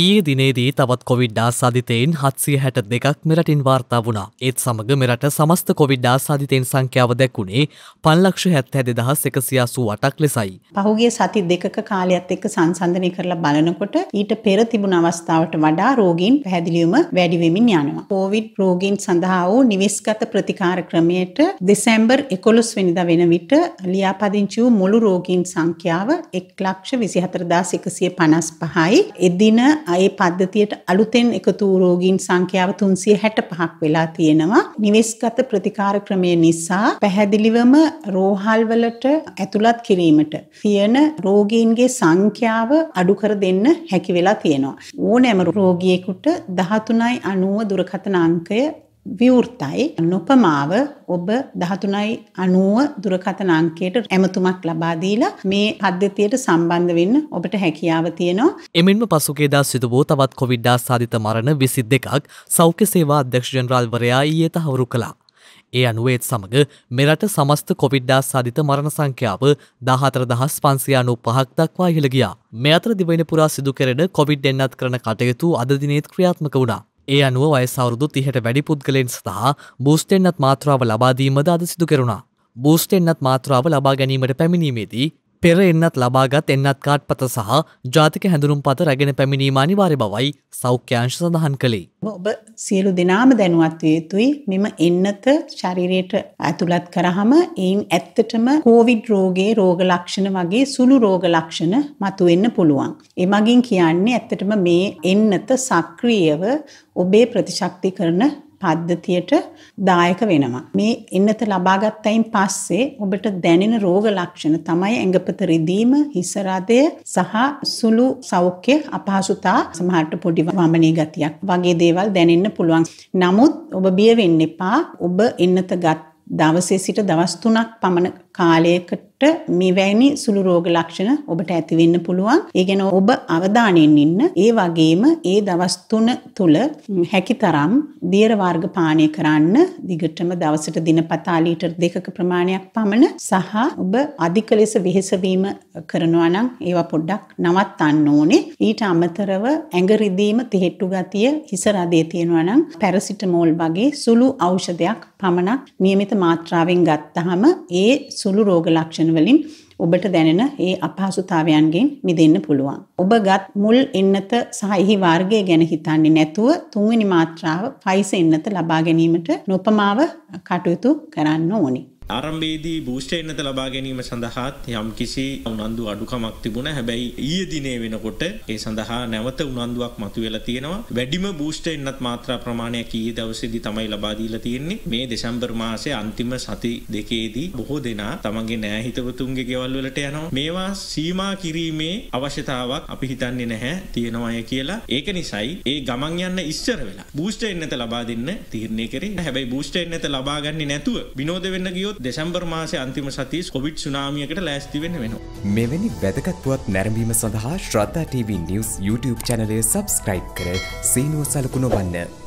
ඊයේ දිනේදී තවත් කොවිඩ්ඩා සාධිතයෙන් හත්සිය හැට දෙකක් මෙරටින් වාර්තා වුණා ඒත් සමඟ මෙරට සමස්ත කොවිඩ්ඩා සාධිතයෙන් සංඛ්‍යාව දැක්ුණේ පන්ලක්ෂ හැත් හැද දහස් එකසියාසූ වටක් ලෙසයි. පහුගේ සති දෙකක කාලයක්ත් එක්ක සංසන්ධනය කරලා බලනකොට ඊට පෙර තිබුණ අවස්ථාවට වඩා රෝගීන් පැහැදිලියම වැඩිවෙමින් යනවා. කෝවිඩ් රෝගීන් සඳහා වූ නිවෙස්ගත ප්‍රතිකාර ක්‍රමයට දෙසැම්බර් එකොළොස් වෙනිද වෙන විට ලියාපදිංචි වූ මුළු රෝගීන් සංඛ්‍යාව එක් ලක්ෂ විසිහතරදාස් එකසිය පනස් පහයි එදින ඒ පද්ධතියට අලුතෙන් එකතු වූ රෝගීන් සංඛ්‍යාව 365ක් වෙලා තියෙනවා. නිවෙස්ගත ප්‍රතිකාර ක්‍රමය නිසා පැහැදිලිවම රෝහල් වලට ඇතුළත් කිරීමට තියෙන රෝගීන්ගේ සංඛ්‍යාව අඩු කර දෙන්න හැකි වෙලා තියෙනවා. ඕනෑම රෝගියෙකුට 13.90 දුරකථන අංකය විවෘතයි නොපමාව ඔබ 13යි 90 දුරකථන අංකයට ඇමතුමක් ලබා දීලා මේ පද්ධතියට සම්බන්ධ වෙන්න ඔබට හැකියාව තියෙනවා. එමෙන්ම පසුගියදා සිදුවූ තවත් කොවිඩ් ආසාදිත මරණ 22ක් සෞඛ්‍ය සේවා අධ්‍යක්ෂ ජනරාල්වරයා ඊයේ තහවුරු කළා. ඒ අනුවේත් සමඟ මෙරට සමස්ත කොවිඩ්ඩා සාධිත මරණ සංඛ්‍යාව දාහතර දහස් පන්සියානු පහක් දක්වා ඉහළගියා. මෙ අතර දිවෙන පුරා සිදු කරෙන කොවිඩ් එන්නත් කරන කටයුතු අදදිනේත් ක්‍රියාත්මක වුණා. ඒ අනුව වයසවරුදු තිහට වැඩි පුද්ගලෙන් සඳහා බූස්ටෙන්න්නත් මාත්‍රාව ලබාදීමද අද සිදු කරුණා. බූස්ටෙන්න්නත් මාත්‍රාව ලබා ගැනීමට පැමිණීමේදී පෙර එන්නත් ලබාගත් එන්නත් කාට් පත සහ ජාතික හැඳුරුම් පත රැගෙන පැමිණීම අනිවාර්ය බවයි සෞඛ්‍යංශ සඳහන් කළේ. ඔබ සියලු දෙනාම දැනුවත් විය යුතුයි මෙම එන්නත ශරීරයට ඇතුළත් කරහම එයින් ඇත්තටම කෝවිඩ් රෝගයේ රෝග ලක්ෂණ වගේ සුළු රෝග ලක්ෂණ මතුවෙන්න පුළුවන්. එමගින් කියන්නේ ඇත්තටම මේ එන්නත සක්‍රියව ඔබේ ප්‍රතිශක්ති කරන පද්ධතියට දායක වෙනවා. මේ ඉන්නත ලබාගත්තයින් පස්සේ ඔබට දැනෙන රෝග ලක්ෂණ තමයි ඇඟපත රිදීම, හිස රදය සහ සුළු සෞඛ්‍ය අපහසුතා සමහරට පොඩි වමනී ගතියක් වගේ දේවල් දැනෙන්න පුළුවන්. නමුත් ඔබ බිය වෙන්න එපා. ඔබ ඉන්නත ගත් දවසේ සිට දවස් 3ක් පමණ කාලයකට මෙවැනි සුළු රෝග ලක්ෂණ ඔබට ඇති වෙන්න පුළුවන්. ඒ ගැන ඔබ අවධානයෙන් ඉන්න. ඒ වගේම ඒ දවස් තුන තුල හැකිතරම් දියර වර්ග පානය කරන්න දිගටම දවසට දිනපතා ලීටර් දෙකක ප්‍රමාණයක් පමණ සහ ඔබ අධික ලෙස වෙහෙස වීම කරනවා නම් ඒවා පොඩ්ඩක් නවත්තන්න ඕනේ. ඊට අමතරව ඇඟ රිදීම, තෙහෙට්ටු ගතිය, හිස රදේ තියෙනවා නම් පැරසිටමෝල් වගේ සුළු ඖෂධයක් පමණක් નિયમિત මාත්‍රාවෙන් ගත්තහම ඒ සුළු රෝග ලක්ෂණ ලක්ෂණ වලින් ඔබට දැනෙන ඒ අපහසුතාවයන්ගෙන් මිදෙන්න පුළුවන්. ඔබගත් මුල් එන්නත සහ එහි වර්ගය ගැන හිතන්නේ නැතුව තුන්වෙනි මාත්‍රාව 5 එන්නත ලබා ගැනීමට නොපමාව කටයුතු කරන්න ඕනේ. ආරම්භේදී බූෂ්ට එන්නත ලබා ගැනීම සඳහාත් යම් කිසි උනන්දු අඩුකමක් තිබුණ හැබැයි ඊය දිනේ වෙනකොට ඒ සඳහා නැවත උනන්දුවක් මතුවෙලා තියෙනවා වැඩිම බූෂ්ට එන්නත් මාත්‍රා ප්‍රමාණයක් ඊයේ දවසේදී තමයි ලබා දීලා තියෙන්නේ මේ දෙසැම්බර් මාසයේ අන්තිම සති දෙකේදී බොහෝ දෙනා තමන්ගේ නෑහිතවතුන්ගේ ගෙවල් වලට යනවා මේවා සීමා කිරීමේ අවශ්‍යතාවක් අපි හිතන්නේ නැහැ තියෙනවාය කියලා ඒක නිසායි ඒ ගමන් යන්න ඉස්සර වෙලා බූෂ්ට එන්නත ලබා දෙන්න තීරණය කරේ හැබැයි බූෂ්ට එන්නත ලබා ගන්නේ නැතුව විනෝද වෙන්න ගියොත් දෙසම්බර් මාසය අන්තිම සති කොවිට් සුනාමියකට ලෑස්තිවෙන්න වෙන. මෙවැනි වැදකත්වත් නැරඹීම සඳහා ශ්‍රද්ධා TV නිවස් YouTube චැනලය සබස්ක්‍රයිබ් කර සීනුව සලකුණ වන්න.